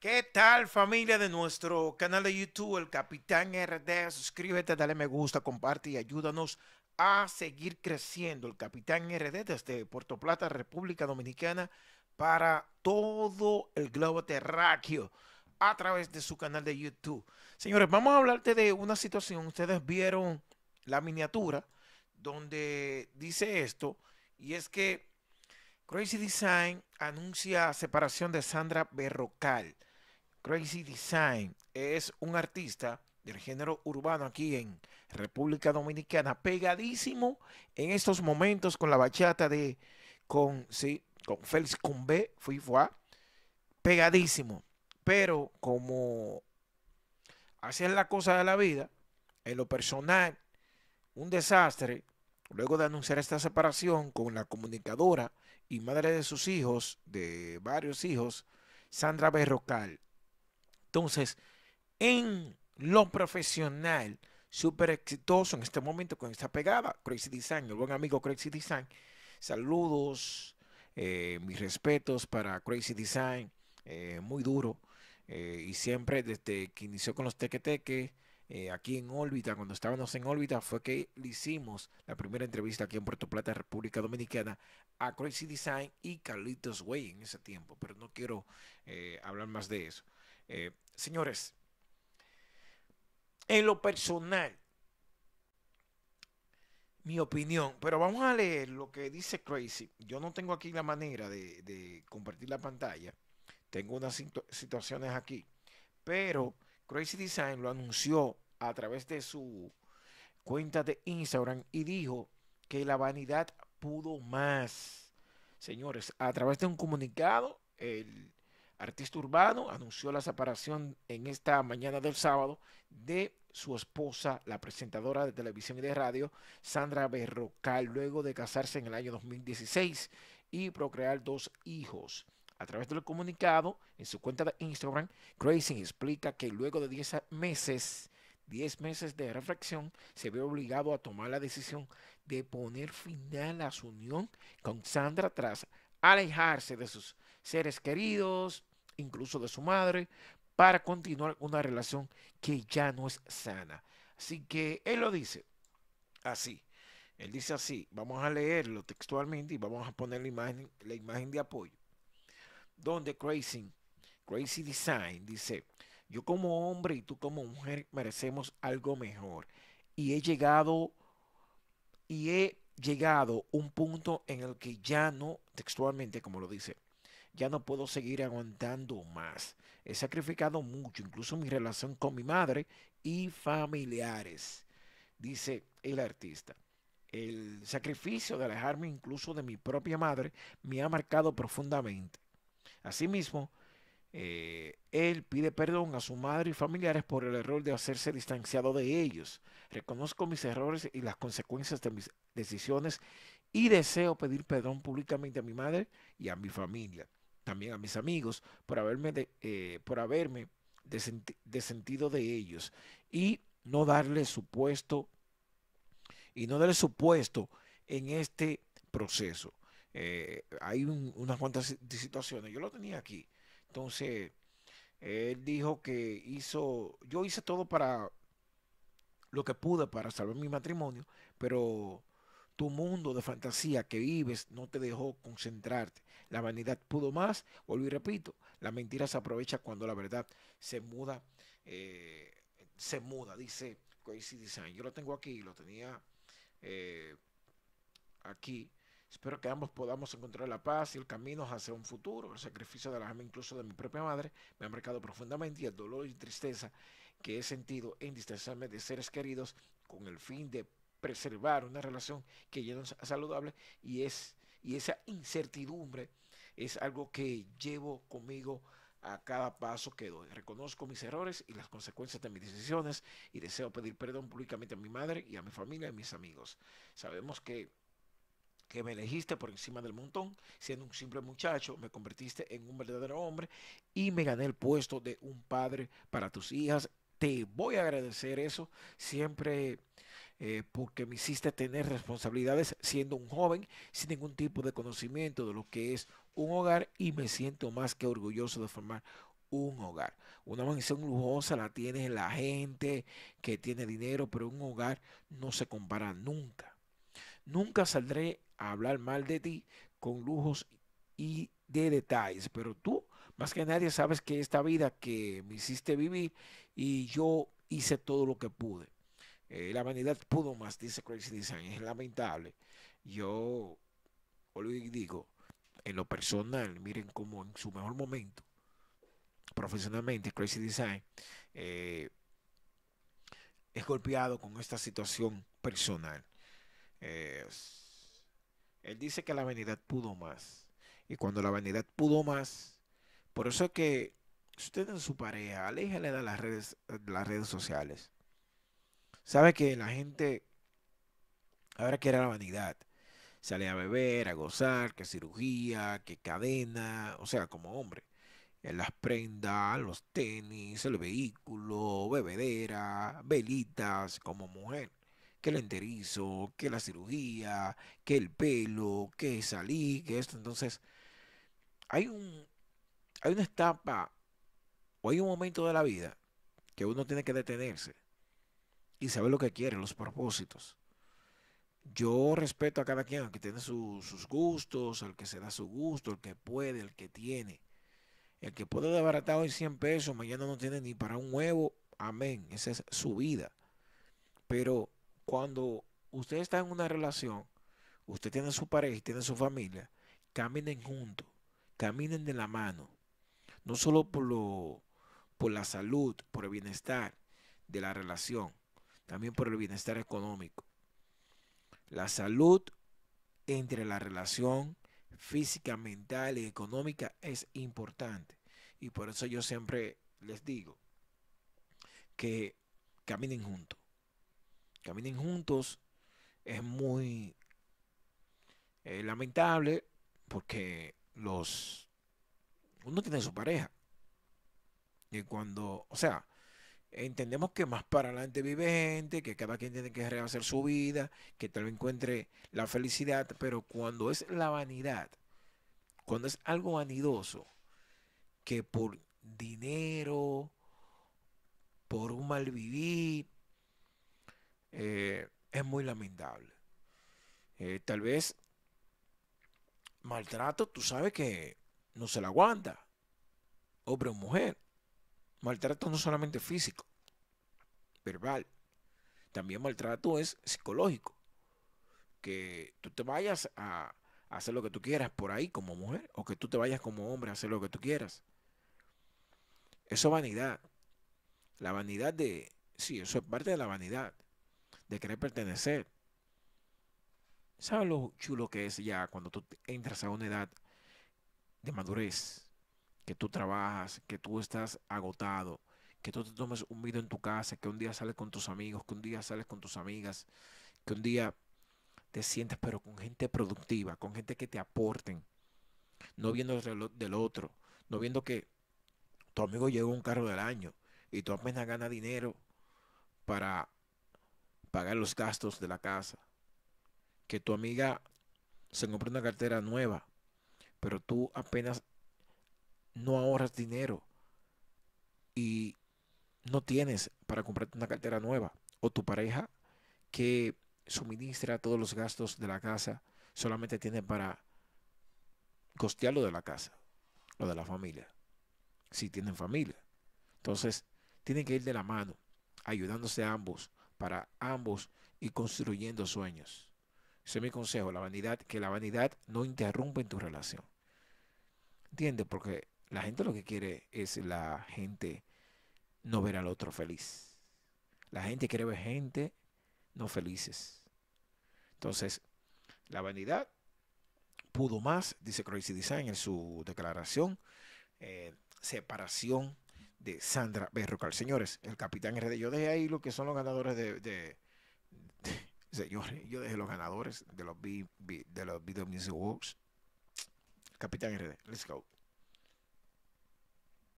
¿Qué tal familia de nuestro canal de YouTube, el Capitán RD? Suscríbete, dale me gusta, comparte y ayúdanos a seguir creciendo. El Capitán RD desde Puerto Plata, República Dominicana, para todo el globo terráqueo a través de su canal de YouTube. Señores, vamos a hablarte de una situación. Ustedes vieron la miniatura donde dice esto y es que Crazy Design anuncia separación de Sandra Berrocal. Crazy Design es un artista del género urbano aquí en República Dominicana, pegadísimo en estos momentos con la bachata de con sí, con Félix Cumbe, fui fue pegadísimo, pero como así es la cosa de la vida, en lo personal un desastre luego de anunciar esta separación con la comunicadora y madre de sus hijos, de varios hijos, Sandra Berrocal. Entonces, en lo profesional, súper exitoso en este momento con esta pegada, Crazy Design, el buen amigo Crazy Design. Saludos, eh, mis respetos para Crazy Design, eh, muy duro. Eh, y siempre desde que inició con los Teque, aquí en órbita, cuando estábamos en órbita, fue que le hicimos la primera entrevista aquí en Puerto Plata, República Dominicana, a Crazy Design y Carlitos Way en ese tiempo. Pero no quiero hablar más de eso. Eh, señores, en lo personal, mi opinión, pero vamos a leer lo que dice Crazy. Yo no tengo aquí la manera de, compartir la pantalla. Tengo unas situaciones aquí. Pero Crazy Design lo anunció a través de su cuenta de Instagram y dijo que la vanidad pudo más. Señores, a través de un comunicado, el Artista Urbano anunció la separación en esta mañana del sábado de su esposa, la presentadora de televisión y de radio, Sandra Berrocal, luego de casarse en el año 2016 y procrear dos hijos. A través del comunicado, en su cuenta de Instagram, Grayson explica que luego de 10 meses, meses de reflexión, se ve obligado a tomar la decisión de poner final a su unión con Sandra tras alejarse de sus seres queridos, incluso de su madre, para continuar una relación que ya no es sana. Así que él lo dice así. Él dice así, vamos a leerlo textualmente y vamos a poner la imagen, la imagen de apoyo. Donde Crazy, Crazy Design dice, yo como hombre y tú como mujer merecemos algo mejor. Y he llegado, y he llegado un punto en el que ya no, textualmente como lo dice, ya no puedo seguir aguantando más. He sacrificado mucho, incluso mi relación con mi madre y familiares, dice el artista. El sacrificio de alejarme incluso de mi propia madre me ha marcado profundamente. Asimismo, eh, él pide perdón a su madre y familiares por el error de hacerse distanciado de ellos. Reconozco mis errores y las consecuencias de mis decisiones y deseo pedir perdón públicamente a mi madre y a mi familia también a mis amigos, por haberme, eh, por haberme desentido de ellos y no darle supuesto y no darle su en este proceso. Eh, hay unas cuantas situaciones, yo lo tenía aquí. Entonces, él dijo que hizo, yo hice todo para lo que pude para salvar mi matrimonio, pero tu mundo de fantasía que vives no te dejó concentrarte. La vanidad pudo más. Vuelvo y repito, la mentira se aprovecha cuando la verdad se muda, eh, se muda, dice Crazy Design. Yo lo tengo aquí, lo tenía eh, aquí. Espero que ambos podamos encontrar la paz y el camino hacia un futuro. El sacrificio de la alma, incluso de mi propia madre, me ha marcado profundamente y el dolor y tristeza que he sentido en distanciarme de seres queridos con el fin de preservar una relación que ya no es saludable y, es, y esa incertidumbre es algo que llevo conmigo a cada paso que doy. Reconozco mis errores y las consecuencias de mis decisiones y deseo pedir perdón públicamente a mi madre y a mi familia y a mis amigos. Sabemos que que me elegiste por encima del montón, siendo un simple muchacho, me convertiste en un verdadero hombre y me gané el puesto de un padre para tus hijas. Te voy a agradecer eso. Siempre eh, porque me hiciste tener responsabilidades siendo un joven sin ningún tipo de conocimiento de lo que es un hogar y me siento más que orgulloso de formar un hogar. Una mansión lujosa la tiene la gente que tiene dinero, pero un hogar no se compara nunca. Nunca saldré a hablar mal de ti con lujos y de detalles, pero tú más que nadie sabes que esta vida que me hiciste vivir y yo hice todo lo que pude. Eh, la vanidad pudo más, dice Crazy Design. Es lamentable. Yo hoy digo, en lo personal, miren cómo en su mejor momento, profesionalmente, Crazy Design eh, es golpeado con esta situación personal. Eh, él dice que la vanidad pudo más. Y cuando la vanidad pudo más, por eso es que usted en su pareja, aléjale da las redes, las redes sociales. ¿Sabe que la gente ahora era la vanidad. Sale a beber, a gozar, que cirugía, que cadena, o sea, como hombre. En las prendas, los tenis, el vehículo, bebedera, velitas, como mujer. Que el enterizo, que la cirugía, que el pelo, que salí, que esto. Entonces, hay un, hay una etapa o hay un momento de la vida que uno tiene que detenerse y sabe lo que quiere, los propósitos. Yo respeto a cada quien, que tiene sus gustos, al que se da su gusto, El que puede, El que tiene. El que puede desbaratar hoy 100 pesos, mañana no tiene ni para un huevo, amén, esa es su vida. Pero cuando usted está en una relación, usted tiene su pareja y tiene su familia, caminen juntos, caminen de la mano, no solo por, lo, por la salud, por el bienestar de la relación, también por el bienestar económico. La salud entre la relación física, mental y económica es importante. Y por eso yo siempre les digo que caminen juntos. Caminen juntos es muy eh, lamentable porque los uno tiene su pareja. Y cuando, o sea, entendemos que más para adelante vive gente, que cada quien tiene que rehacer su vida, que tal vez encuentre la felicidad, pero cuando es la vanidad, cuando es algo vanidoso, que por dinero, por un mal vivir, eh, es muy lamentable. Eh, tal vez maltrato, tú sabes que no se la aguanta, hombre o mujer Maltrato no solamente físico, verbal, también maltrato es psicológico. Que tú te vayas a hacer lo que tú quieras por ahí como mujer o que tú te vayas como hombre a hacer lo que tú quieras. Eso es vanidad. La vanidad de, sí, eso es parte de la vanidad, de querer pertenecer. ¿Sabes lo chulo que es ya cuando tú entras a una edad de madurez? que tú trabajas, que tú estás agotado, que tú te tomes un video en tu casa, que un día sales con tus amigos, que un día sales con tus amigas, que un día te sientes pero con gente productiva, con gente que te aporten, no viendo el reloj del otro, no viendo que tu amigo llegó un carro del año y tú apenas ganas dinero para pagar los gastos de la casa, que tu amiga se compró una cartera nueva, pero tú apenas no ahorras dinero y no tienes para comprarte una cartera nueva o tu pareja que suministra todos los gastos de la casa solamente tiene para costear lo de la casa, o de la familia, si tienen familia. Entonces, tienen que ir de la mano, ayudándose a ambos, para ambos y construyendo sueños. Ese es mi consejo, la vanidad, que la vanidad no interrumpa en tu relación. ¿Entiendes? Porque la gente lo que quiere es la gente no ver al otro feliz. La gente quiere ver gente no felices. Entonces, la vanidad pudo más, dice Crazy Design en su declaración, eh, separación de Sandra Berrocal. Señores, el capitán RD, yo dejé ahí lo que son los ganadores de, señores, yo dejé los ganadores de los, B, de los Capitán RD, let's go.